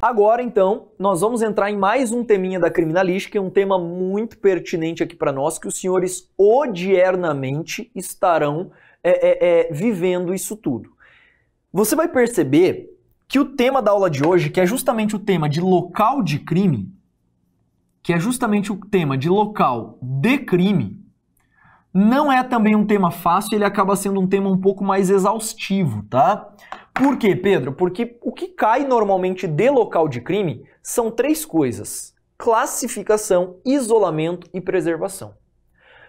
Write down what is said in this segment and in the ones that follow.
Agora, então, nós vamos entrar em mais um teminha da criminalística, um tema muito pertinente aqui para nós, que os senhores odiernamente estarão é, é, é, vivendo isso tudo. Você vai perceber que o tema da aula de hoje, que é justamente o tema de local de crime, que é justamente o tema de local de crime, não é também um tema fácil, ele acaba sendo um tema um pouco mais exaustivo, tá? Por quê, Pedro? Porque o que cai normalmente de local de crime são três coisas: classificação, isolamento e preservação.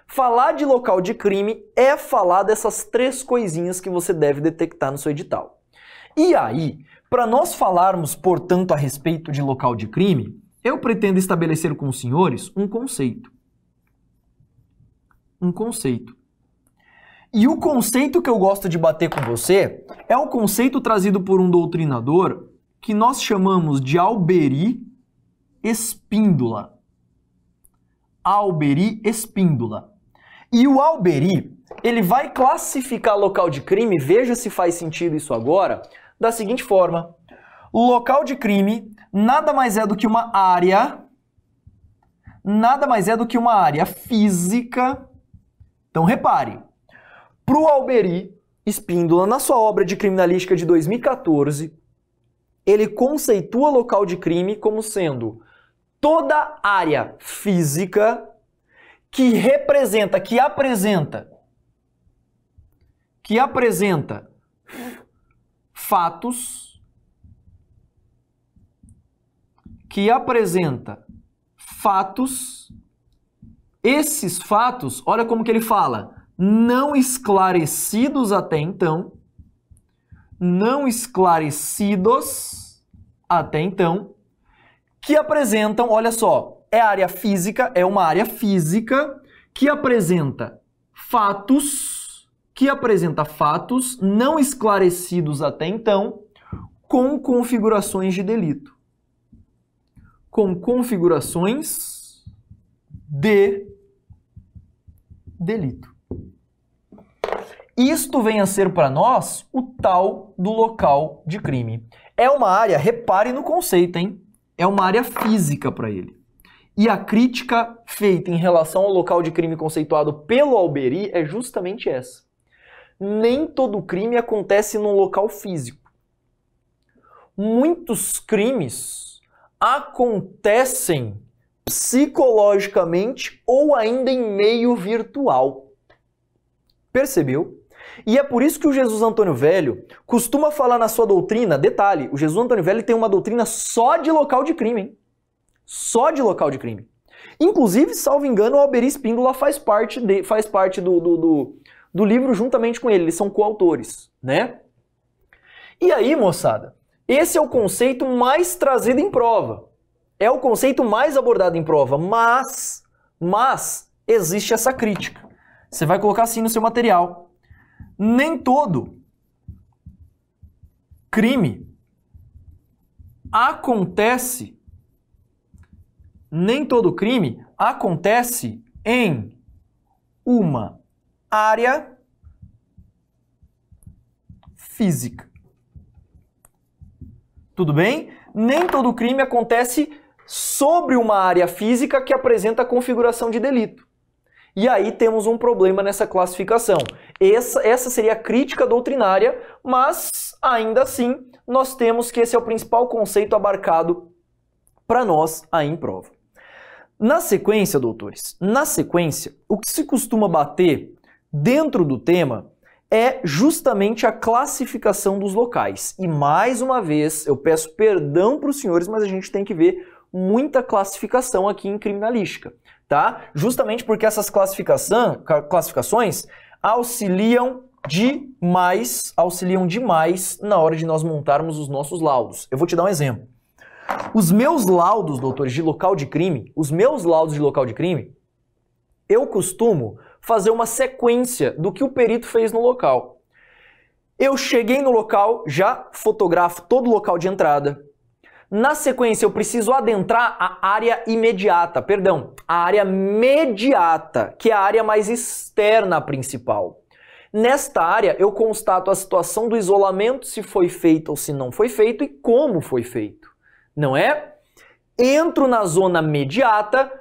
Falar de local de crime é falar dessas três coisinhas que você deve detectar no seu edital. E aí, para nós falarmos, portanto, a respeito de local de crime, eu pretendo estabelecer com os senhores um conceito. Um conceito. E o conceito que eu gosto de bater com você é o conceito trazido por um doutrinador que nós chamamos de Alberi Espíndola. Alberi Espíndola. E o Alberi, ele vai classificar local de crime, veja se faz sentido isso agora, da seguinte forma: local de crime nada mais é do que uma área nada mais é do que uma área física. Então repare, para o Alberi Espíndola, na sua obra de criminalística de 2014, ele conceitua local de crime como sendo toda área física que representa, que apresenta, que apresenta fatos, que apresenta fatos, esses fatos, olha como que ele fala, não esclarecidos até então, não esclarecidos até então, que apresentam, olha só, é área física, é uma área física que apresenta fatos, que apresenta fatos não esclarecidos até então com configurações de delito. Com configurações de delito isto vem a ser para nós o tal do local de crime. É uma área, repare no conceito, hein? É uma área física para ele. E a crítica feita em relação ao local de crime conceituado pelo Alberi é justamente essa. Nem todo crime acontece num local físico. Muitos crimes acontecem psicologicamente ou ainda em meio virtual. Percebeu? E é por isso que o Jesus Antônio Velho costuma falar na sua doutrina, detalhe, o Jesus Antônio Velho tem uma doutrina só de local de crime, hein? Só de local de crime. Inclusive, salvo engano, o Alberi Espíndola faz parte, de, faz parte do, do, do, do livro juntamente com ele, eles são coautores, né? E aí, moçada, esse é o conceito mais trazido em prova. É o conceito mais abordado em prova, mas, mas existe essa crítica. Você vai colocar assim no seu material nem todo crime acontece, nem todo crime acontece em uma área física. Tudo bem? Nem todo crime acontece sobre uma área física que apresenta configuração de delito. E aí temos um problema nessa classificação. Essa, essa seria a crítica doutrinária, mas ainda assim nós temos que esse é o principal conceito abarcado para nós aí em prova. Na sequência, doutores, na sequência, o que se costuma bater dentro do tema é justamente a classificação dos locais. E mais uma vez, eu peço perdão para os senhores, mas a gente tem que ver muita classificação aqui em criminalística, tá? Justamente porque essas classificação, classificações auxiliam demais, auxiliam demais na hora de nós montarmos os nossos laudos. Eu vou te dar um exemplo. Os meus laudos, doutores, de local de crime, os meus laudos de local de crime, eu costumo fazer uma sequência do que o perito fez no local. Eu cheguei no local, já fotografo todo o local de entrada, na sequência, eu preciso adentrar a área imediata, perdão, a área mediata, que é a área mais externa à principal. Nesta área, eu constato a situação do isolamento, se foi feito ou se não foi feito e como foi feito, não é? Entro na zona mediata,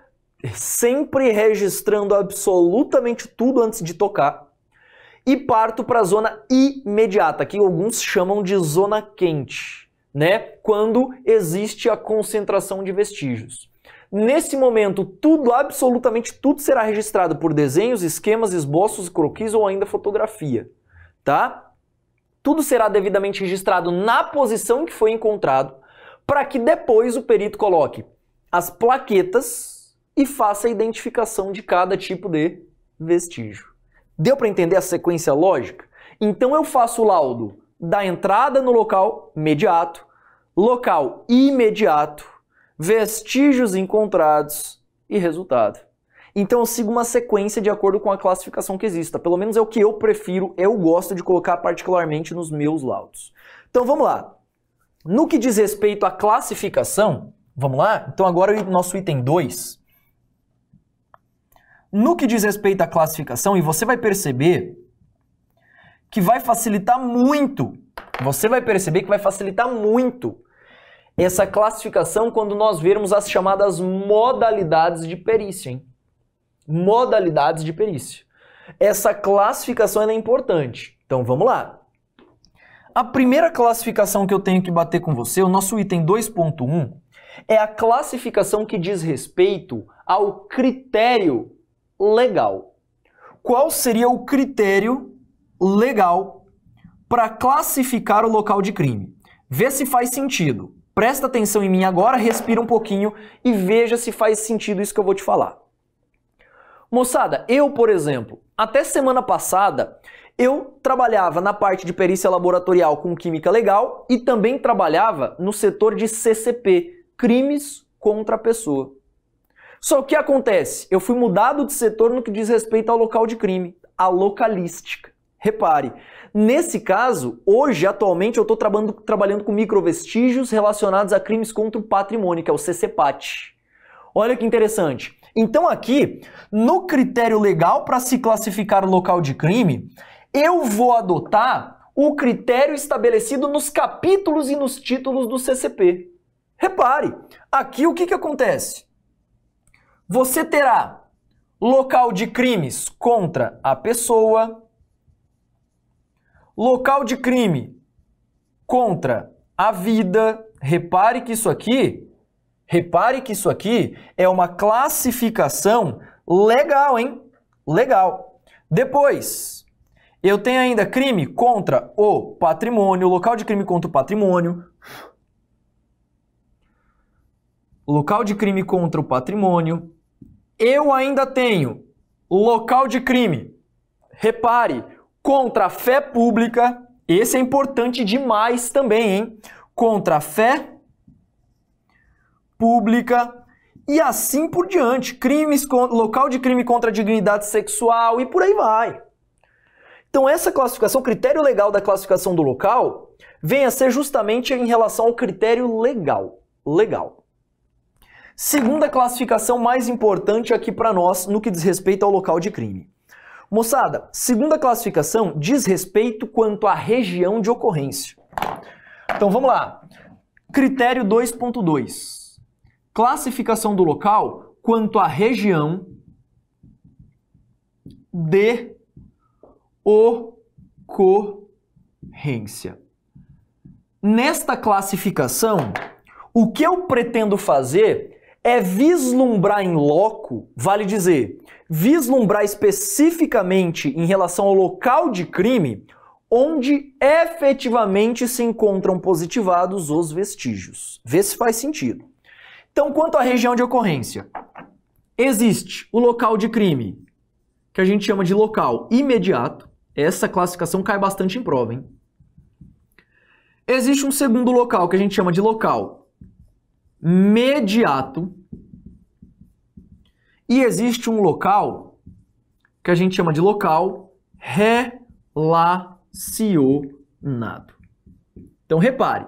sempre registrando absolutamente tudo antes de tocar, e parto para a zona imediata, que alguns chamam de zona quente né, quando existe a concentração de vestígios. Nesse momento, tudo, absolutamente tudo será registrado por desenhos, esquemas, esboços, croquis ou ainda fotografia, tá? Tudo será devidamente registrado na posição que foi encontrado, para que depois o perito coloque as plaquetas e faça a identificação de cada tipo de vestígio. Deu para entender a sequência lógica? Então eu faço o laudo da entrada no local mediato, local imediato, vestígios encontrados e resultado. Então eu sigo uma sequência de acordo com a classificação que exista. Pelo menos é o que eu prefiro, eu gosto de colocar particularmente nos meus laudos. Então vamos lá. No que diz respeito à classificação, vamos lá? Então agora o nosso item 2. No que diz respeito à classificação, e você vai perceber que vai facilitar muito. Você vai perceber que vai facilitar muito essa classificação quando nós vermos as chamadas modalidades de perícia, hein? Modalidades de perícia. Essa classificação é importante. Então vamos lá. A primeira classificação que eu tenho que bater com você, o nosso item 2.1, é a classificação que diz respeito ao critério legal. Qual seria o critério legal para classificar o local de crime. Vê se faz sentido. Presta atenção em mim agora, respira um pouquinho e veja se faz sentido isso que eu vou te falar. Moçada, eu, por exemplo, até semana passada, eu trabalhava na parte de perícia laboratorial com química legal e também trabalhava no setor de CCP, crimes contra a pessoa. Só que acontece? Eu fui mudado de setor no que diz respeito ao local de crime, a localística. Repare, nesse caso, hoje, atualmente, eu estou trabalhando, trabalhando com microvestígios relacionados a crimes contra o patrimônio, que é o CCPAT. Olha que interessante. Então, aqui, no critério legal para se classificar o local de crime, eu vou adotar o critério estabelecido nos capítulos e nos títulos do CCP. Repare, aqui o que, que acontece? Você terá local de crimes contra a pessoa, Local de crime contra a vida. Repare que isso aqui, repare que isso aqui é uma classificação legal, hein? Legal. Depois, eu tenho ainda crime contra o patrimônio, local de crime contra o patrimônio. Local de crime contra o patrimônio. Eu ainda tenho local de crime. Repare, Contra a fé pública, esse é importante demais também, hein? Contra a fé pública e assim por diante. Crimes, local de crime contra a dignidade sexual e por aí vai. Então, essa classificação, o critério legal da classificação do local, vem a ser justamente em relação ao critério legal. Legal. Segunda classificação mais importante aqui para nós no que diz respeito ao local de crime. Moçada, segunda classificação diz respeito quanto à região de ocorrência. Então vamos lá. Critério 2.2. Classificação do local quanto à região de ocorrência. Nesta classificação, o que eu pretendo fazer é vislumbrar em loco, vale dizer, vislumbrar especificamente em relação ao local de crime onde efetivamente se encontram positivados os vestígios. Vê se faz sentido. Então, quanto à região de ocorrência, existe o local de crime, que a gente chama de local imediato. Essa classificação cai bastante em prova, hein? Existe um segundo local que a gente chama de local mediato, e existe um local que a gente chama de local relacionado. Então repare,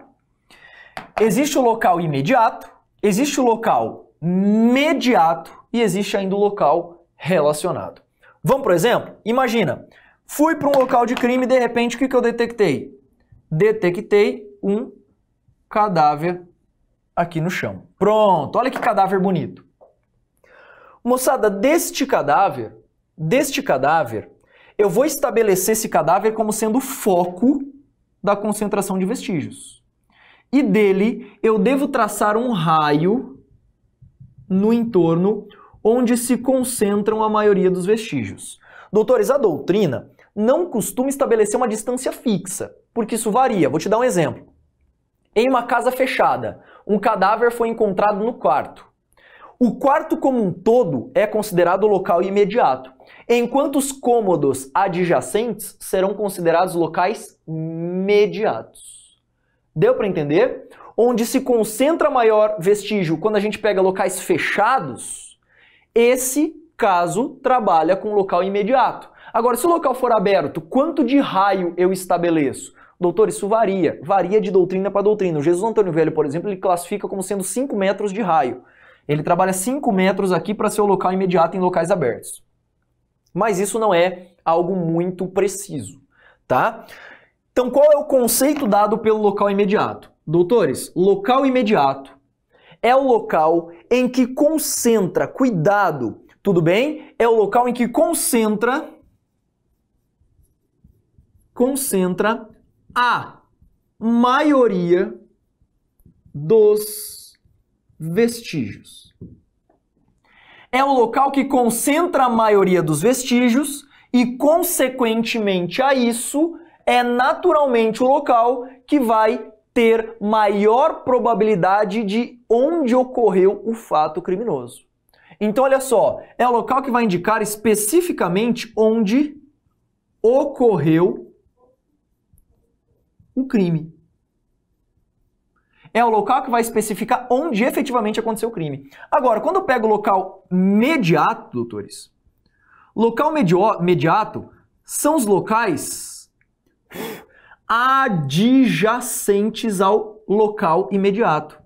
existe o local imediato, existe o local mediato e existe ainda o local relacionado. Vamos por exemplo? Imagina, fui para um local de crime e de repente o que, que eu detectei? Detectei um cadáver aqui no chão. Pronto, olha que cadáver bonito. Moçada, deste cadáver, deste cadáver, eu vou estabelecer esse cadáver como sendo o foco da concentração de vestígios. E dele eu devo traçar um raio no entorno onde se concentram a maioria dos vestígios. Doutores, a doutrina não costuma estabelecer uma distância fixa, porque isso varia. Vou te dar um exemplo. Em uma casa fechada, um cadáver foi encontrado no quarto. O quarto como um todo é considerado local imediato, enquanto os cômodos adjacentes serão considerados locais mediatos. Deu para entender? Onde se concentra maior vestígio quando a gente pega locais fechados, esse caso trabalha com local imediato. Agora, se o local for aberto, quanto de raio eu estabeleço? Doutor, isso varia. Varia de doutrina para doutrina. O Jesus Antônio Velho, por exemplo, ele classifica como sendo 5 metros de raio. Ele trabalha 5 metros aqui para ser o local imediato em locais abertos. Mas isso não é algo muito preciso, tá? Então, qual é o conceito dado pelo local imediato? Doutores, local imediato é o local em que concentra, cuidado, tudo bem? É o local em que concentra concentra a maioria dos vestígios. É o local que concentra a maioria dos vestígios e, consequentemente a isso, é naturalmente o local que vai ter maior probabilidade de onde ocorreu o fato criminoso. Então, olha só, é o local que vai indicar especificamente onde ocorreu o crime é o local que vai especificar onde efetivamente aconteceu o crime. Agora, quando eu pego o local mediato, doutores, local mediato são os locais adjacentes ao local imediato.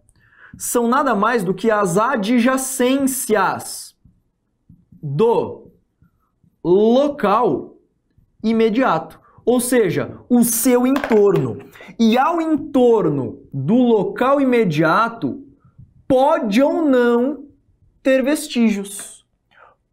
São nada mais do que as adjacências do local imediato ou seja, o seu entorno. E ao entorno do local imediato, pode ou não ter vestígios.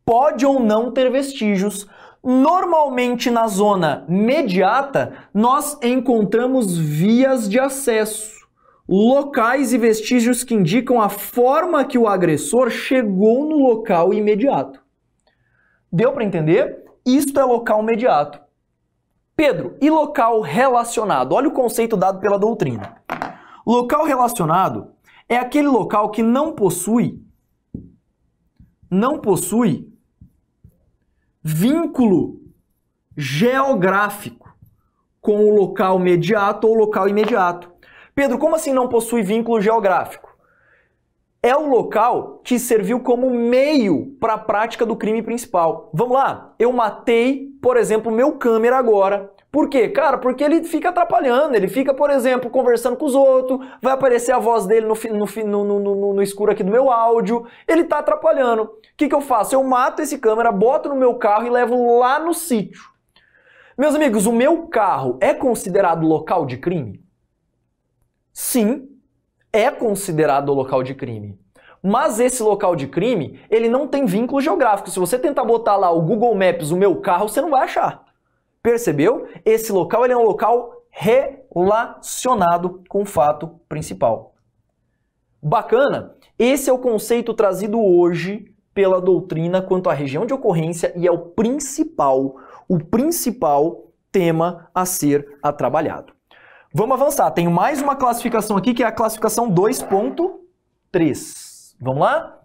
Pode ou não ter vestígios. Normalmente na zona mediata, nós encontramos vias de acesso, locais e vestígios que indicam a forma que o agressor chegou no local imediato. Deu para entender? Isto é local imediato. Pedro, e local relacionado? Olha o conceito dado pela doutrina. Local relacionado é aquele local que não possui não possui vínculo geográfico com o local mediato ou local imediato. Pedro, como assim não possui vínculo geográfico? é o local que serviu como meio para a prática do crime principal. Vamos lá, eu matei, por exemplo, meu câmera agora. Por quê? Cara, porque ele fica atrapalhando, ele fica, por exemplo, conversando com os outros, vai aparecer a voz dele no, no, no, no, no escuro aqui do meu áudio, ele tá atrapalhando. O que, que eu faço? Eu mato esse câmera, boto no meu carro e levo lá no sítio. Meus amigos, o meu carro é considerado local de crime? Sim, é considerado o local de crime. Mas esse local de crime, ele não tem vínculo geográfico. Se você tentar botar lá o Google Maps, o meu carro, você não vai achar. Percebeu? Esse local ele é um local relacionado com o fato principal. Bacana? Esse é o conceito trazido hoje pela doutrina quanto à região de ocorrência e é o principal, o principal tema a ser trabalhado. Vamos avançar. Tenho mais uma classificação aqui que é a classificação 2.3. Vamos lá?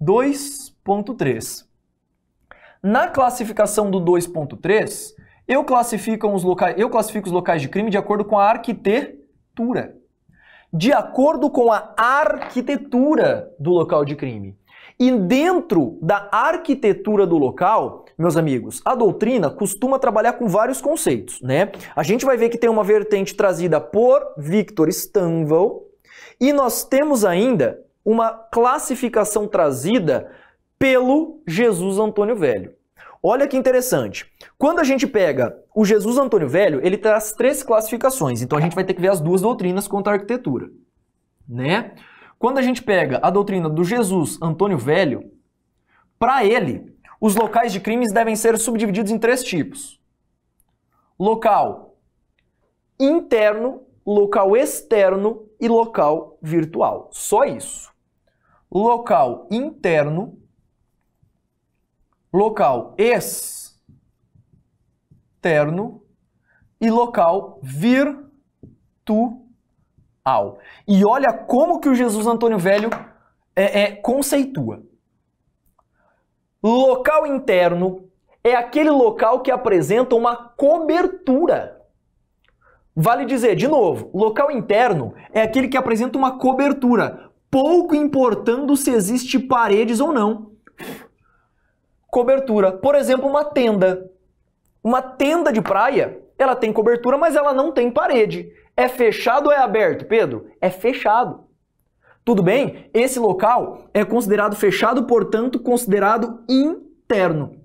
2.3. Na classificação do 2.3, eu classifico os locais, eu classifico os locais de crime de acordo com a arquitetura. De acordo com a arquitetura do local de crime. E dentro da arquitetura do local, meus amigos, a doutrina costuma trabalhar com vários conceitos, né? A gente vai ver que tem uma vertente trazida por Victor Stanwell e nós temos ainda uma classificação trazida pelo Jesus Antônio Velho. Olha que interessante. Quando a gente pega o Jesus Antônio Velho, ele traz três classificações. Então a gente vai ter que ver as duas doutrinas contra a arquitetura, né? Quando a gente pega a doutrina do Jesus Antônio Velho, para ele, os locais de crimes devem ser subdivididos em três tipos: local interno, local externo e local virtual. Só isso. Local interno, local externo e local virtual ao. E olha como que o Jesus Antônio Velho é, é, conceitua. Local interno é aquele local que apresenta uma cobertura. Vale dizer, de novo, local interno é aquele que apresenta uma cobertura, pouco importando se existe paredes ou não. Cobertura, por exemplo, uma tenda. Uma tenda de praia, ela tem cobertura, mas ela não tem parede. É fechado ou é aberto, Pedro? É fechado. Tudo bem? Esse local é considerado fechado, portanto, considerado interno.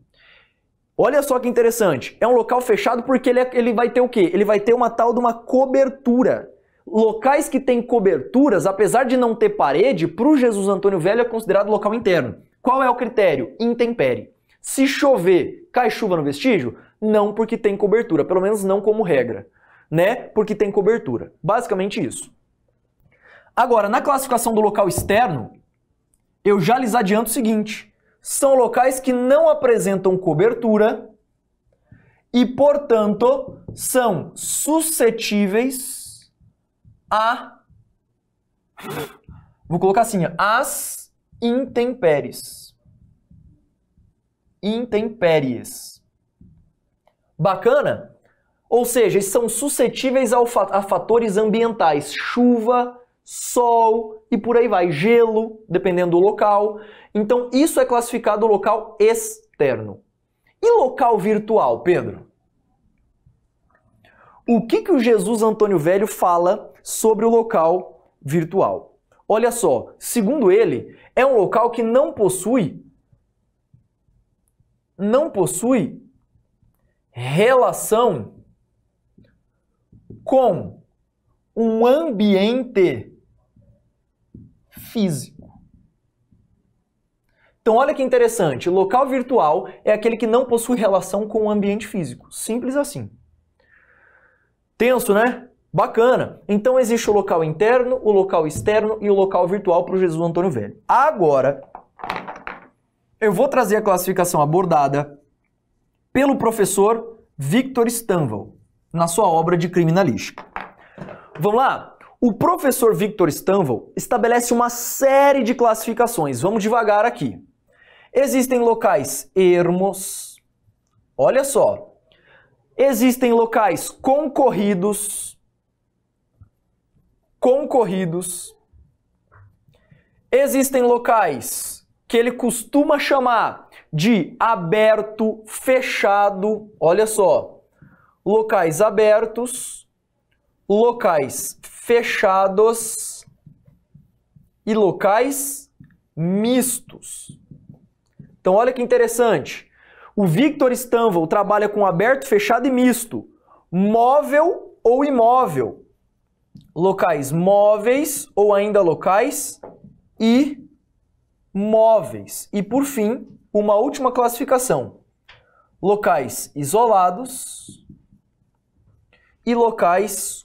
Olha só que interessante. É um local fechado porque ele, é, ele vai ter o quê? Ele vai ter uma tal de uma cobertura. Locais que têm coberturas, apesar de não ter parede, para o Jesus Antônio Velho é considerado local interno. Qual é o critério? Intempere. Se chover, cai chuva no vestígio? Não, porque tem cobertura, pelo menos não como regra né? Porque tem cobertura. Basicamente isso. Agora, na classificação do local externo, eu já lhes adianto o seguinte: são locais que não apresentam cobertura e, portanto, são suscetíveis a. Vou colocar assim: as intempéries. Intempéries. Bacana? Ou seja, são suscetíveis a fatores ambientais, chuva, sol e por aí vai, gelo, dependendo do local. Então, isso é classificado local externo. E local virtual, Pedro? O que, que o Jesus Antônio Velho fala sobre o local virtual? Olha só, segundo ele, é um local que não possui não possui relação com um ambiente físico. Então, olha que interessante: local virtual é aquele que não possui relação com o ambiente físico. Simples assim. Tenso, né? Bacana. Então, existe o local interno, o local externo e o local virtual para o Jesus Antônio Velho. Agora, eu vou trazer a classificação abordada pelo professor Victor Stanval na sua obra de criminalística. Vamos lá? O professor Victor Stanvel estabelece uma série de classificações. Vamos devagar aqui. Existem locais ermos. Olha só. Existem locais concorridos. Concorridos. Existem locais que ele costuma chamar de aberto, fechado. Olha só locais abertos, locais fechados e locais mistos. Então olha que interessante. O Victor Stanval trabalha com aberto, fechado e misto, móvel ou imóvel, locais móveis ou ainda locais e móveis. E por fim, uma última classificação: locais isolados, e locais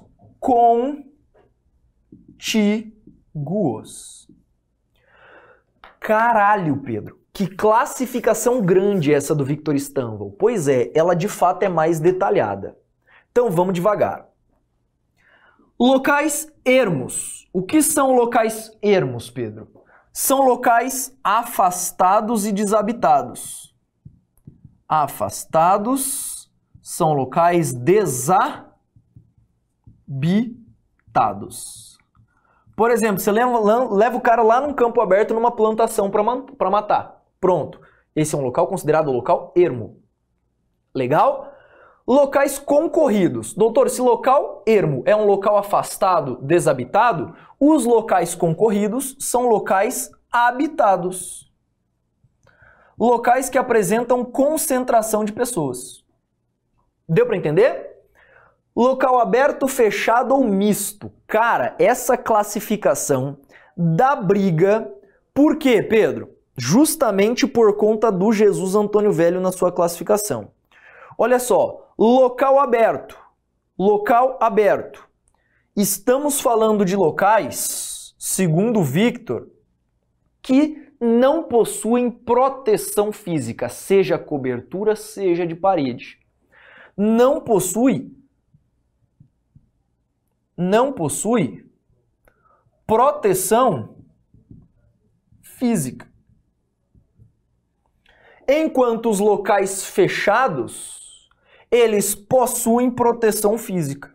contíguos. Caralho, Pedro. Que classificação grande é essa do Victor Stanwell. Pois é, ela de fato é mais detalhada. Então vamos devagar. Locais ermos. O que são locais ermos, Pedro? São locais afastados e desabitados. Afastados são locais desa habitados. Por exemplo, você leva, leva o cara lá num campo aberto, numa plantação para matar. Pronto. Esse é um local considerado local ermo. Legal? Locais concorridos. Doutor, se local ermo é um local afastado, desabitado, os locais concorridos são locais habitados. Locais que apresentam concentração de pessoas. Deu para entender? Local aberto, fechado ou misto? Cara, essa classificação dá briga. Por quê, Pedro? Justamente por conta do Jesus Antônio Velho na sua classificação. Olha só, local aberto. Local aberto. Estamos falando de locais, segundo Victor, que não possuem proteção física, seja cobertura, seja de parede. Não possui não possui proteção física. Enquanto os locais fechados, eles possuem proteção física.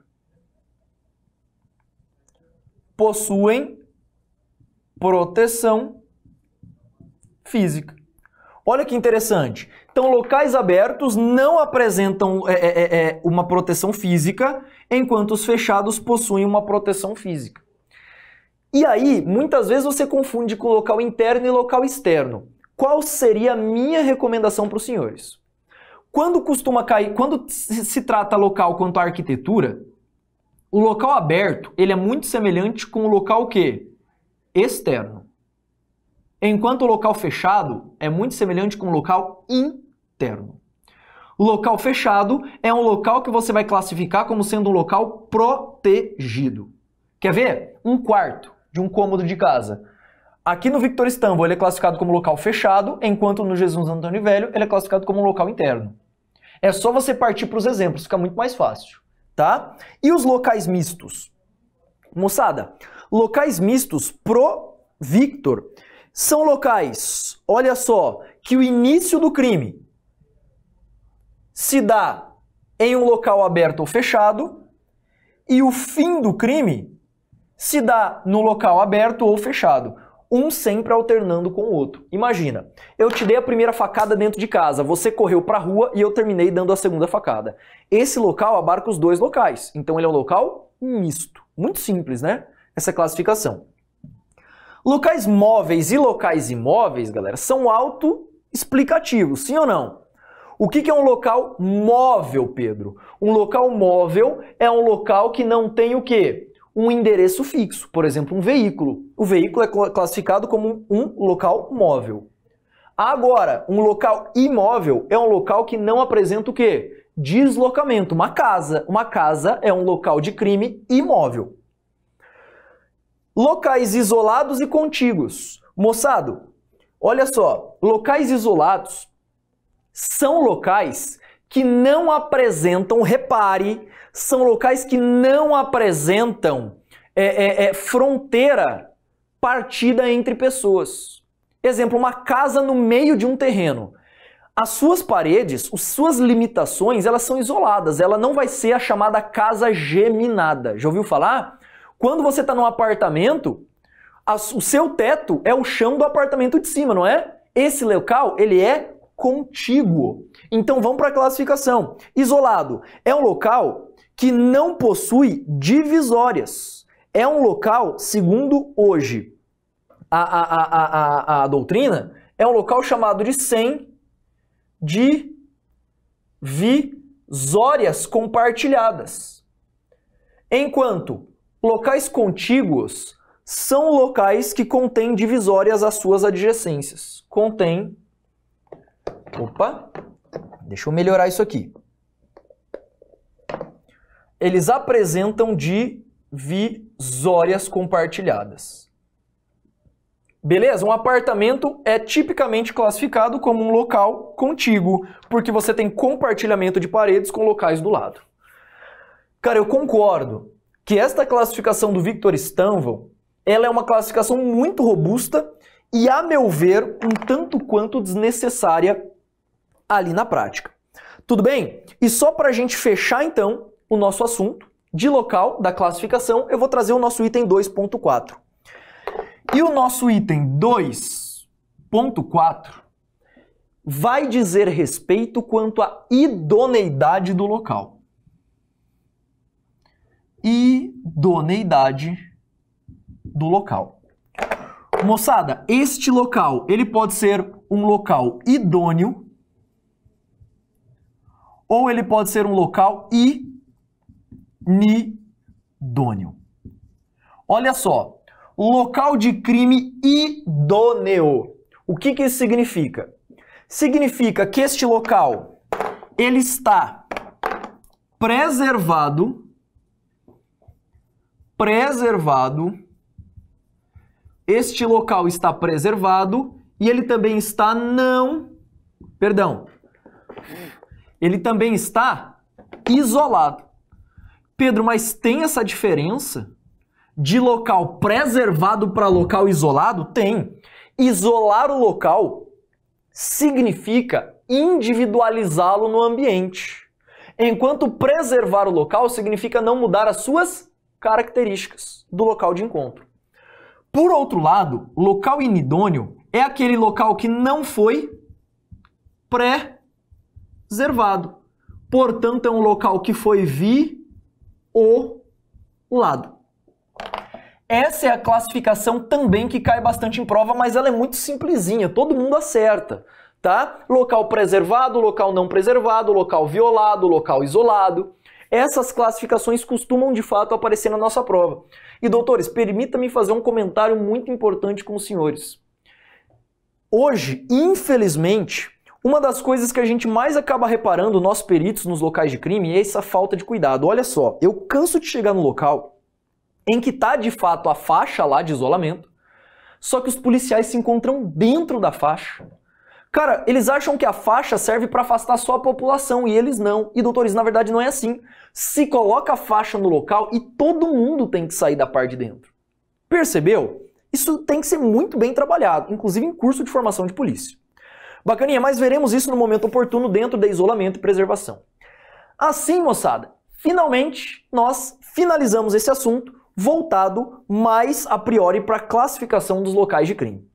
Possuem proteção física. Olha que interessante. Então, locais abertos não apresentam é, é, é, é, uma proteção física, enquanto os fechados possuem uma proteção física. E aí, muitas vezes você confunde com local interno e local externo. Qual seria a minha recomendação para os senhores? Quando costuma cair, quando se trata local quanto à arquitetura, o local aberto, ele é muito semelhante com o local que externo. Enquanto o local fechado é muito semelhante com o local interno externo. Local fechado é um local que você vai classificar como sendo um local protegido. Quer ver? Um quarto de um cômodo de casa. Aqui no Victor Istanbul ele é classificado como local fechado, enquanto no Jesus Antônio Velho ele é classificado como um local interno. É só você partir para os exemplos, fica muito mais fácil, tá? E os locais mistos? Moçada, locais mistos pro Victor são locais, olha só, que o início do crime se dá em um local aberto ou fechado e o fim do crime se dá no local aberto ou fechado um sempre alternando com o outro. Imagina, eu te dei a primeira facada dentro de casa, você correu para a rua e eu terminei dando a segunda facada. Esse local abarca os dois locais, então ele é um local misto. Muito simples, né? Essa classificação. Locais móveis e locais imóveis, galera, são explicativos, sim ou não? O que, que é um local móvel, Pedro? Um local móvel é um local que não tem o quê? Um endereço fixo, por exemplo, um veículo. O veículo é classificado como um local móvel. Agora, um local imóvel é um local que não apresenta o quê? Deslocamento, uma casa. Uma casa é um local de crime imóvel. Locais isolados e contíguos. Moçado, olha só, locais isolados são locais que não apresentam, repare, são locais que não apresentam é, é, é, fronteira partida entre pessoas. Exemplo, uma casa no meio de um terreno. As suas paredes, as suas limitações, elas são isoladas. Ela não vai ser a chamada casa geminada. Já ouviu falar? Quando você está num apartamento, o seu teto é o chão do apartamento de cima, não é? Esse local, ele é contíguo. Então vamos para a classificação. Isolado é um local que não possui divisórias. É um local, segundo hoje a, a, a, a, doutrina, é um local chamado de sem divisórias compartilhadas. Enquanto locais contíguos são locais que contêm divisórias às suas adjacências. Contém Opa, deixa eu melhorar isso aqui. Eles apresentam divisórias compartilhadas. Beleza? Um apartamento é tipicamente classificado como um local contíguo, porque você tem compartilhamento de paredes com locais do lado. Cara, eu concordo que esta classificação do Victor Stanvel, ela é uma classificação muito robusta e, a meu ver, um tanto quanto desnecessária ali na prática. Tudo bem? E só para a gente fechar então o nosso assunto de local da classificação, eu vou trazer o nosso item 2.4. E o nosso item 2.4 vai dizer respeito quanto à idoneidade do local. Idoneidade do local. Moçada, este local, ele pode ser um local idôneo ou ele pode ser um local idôneo. Olha só, local de crime idôneo. O que, que isso significa? Significa que este local ele está preservado preservado este local está preservado e ele também está não perdão ele também está isolado. Pedro, mas tem essa diferença de local preservado para local isolado? Tem. Isolar o local significa individualizá-lo no ambiente, enquanto preservar o local significa não mudar as suas características do local de encontro. Por outro lado, local inidôneo é aquele local que não foi pré zervado. Portanto, é um local que foi violado. Essa é a classificação também que cai bastante em prova, mas ela é muito simplesinha, todo mundo acerta, tá? Local preservado, local não preservado, local violado, local isolado. Essas classificações costumam de fato aparecer na nossa prova. E doutores, permita-me fazer um comentário muito importante com os senhores. Hoje, infelizmente, uma das coisas que a gente mais acaba reparando, nós peritos nos locais de crime, é essa falta de cuidado. Olha só, eu canso de chegar no local em que está de fato a faixa lá de isolamento, só que os policiais se encontram dentro da faixa. Cara, eles acham que a faixa serve para afastar só a população e eles não. E doutores, na verdade não é assim. Se coloca a faixa no local e todo mundo tem que sair da parte de dentro. Percebeu? Isso tem que ser muito bem trabalhado, inclusive em curso de formação de polícia. Bacaninha, mas veremos isso no momento oportuno dentro de isolamento e preservação. Assim, moçada, finalmente nós finalizamos esse assunto voltado mais a priori para a classificação dos locais de crime.